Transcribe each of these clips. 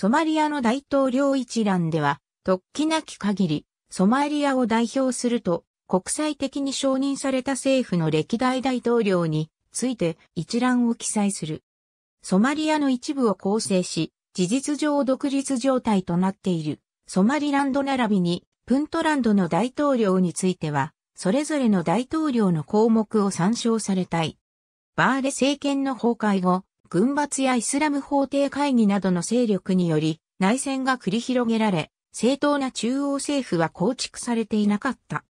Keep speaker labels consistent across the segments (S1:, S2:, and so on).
S1: ソマリアの大統領一覧では、突起なき限り、ソマリアを代表すると、国際的に承認された政府の歴代大統領について一覧を記載する。ソマリアの一部を構成し、事実上独立状態となっている、ソマリランド並びに、プントランドの大統領については、それぞれの大統領の項目を参照されたい。バーレ政権の崩壊後、軍閥やイスラム法廷会議などの勢力により内戦が繰り広げられ、正当な中央政府は構築されていなかった。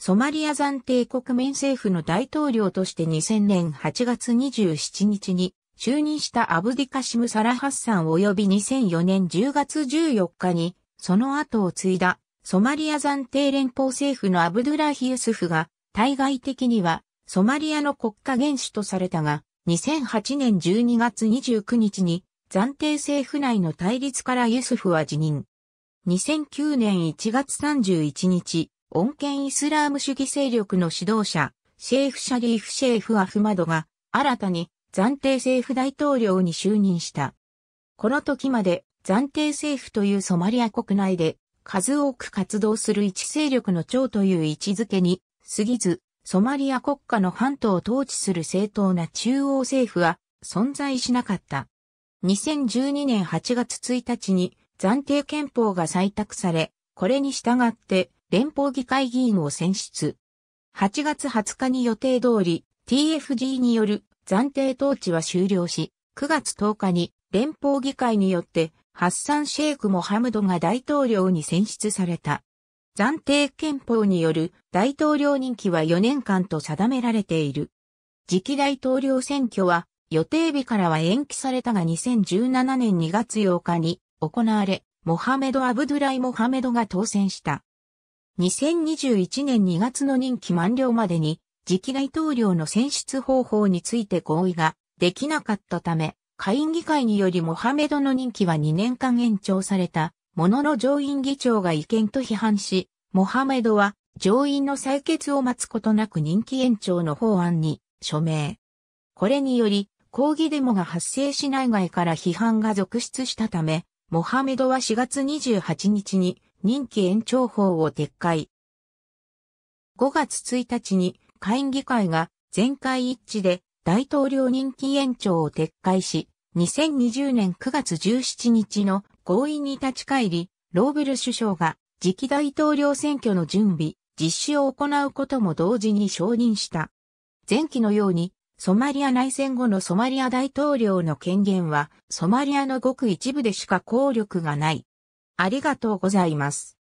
S1: ソマリア暫定国民政府の大統領として2000年8月27日に就任したアブディカシム・サラハッサン及び2004年10月14日にその後を継いだソマリア暫定連邦政府のアブドゥラヒユスフが対外的にはソマリアの国家元首とされたが2008年12月29日に暫定政府内の対立からユスフは辞任。2009年1月31日、穏健イスラーム主義勢力の指導者、シェイフ・シャリーフ・シェイフ・アフマドが新たに暫定政府大統領に就任した。この時まで暫定政府というソマリア国内で数多く活動する一勢力の長という位置づけに過ぎず、ソマリア国家の半島を統治する正当な中央政府は存在しなかった。2012年8月1日に暫定憲法が採択され、これに従って連邦議会議員を選出。8月20日に予定通り TFG による暫定統治は終了し、9月10日に連邦議会によってハッサン・シェイク・モハムドが大統領に選出された。暫定憲法による大統領任期は4年間と定められている。次期大統領選挙は予定日からは延期されたが2017年2月8日に行われ、モハメド・アブドゥライ・モハメドが当選した。2021年2月の任期満了までに次期大統領の選出方法について合意ができなかったため、下院議会によりモハメドの任期は2年間延長されたものの上院議長が違憲と批判し、モハメドは上院の採決を待つことなく任期延長の法案に署名。これにより、抗議デモが発生し内外から批判が続出したため、モハメドは4月28日に任期延長法を撤回。5月1日に会議会が全会一致で大統領任期延長を撤回し、2020年9月17日の合意に立ち返り、ローブル首相が次期大統領選挙の準備、実施を行うことも同時に承認した。前期のように、ソマリア内戦後のソマリア大統領の権限は、ソマリアのごく一部でしか効力がない。ありがとうございます。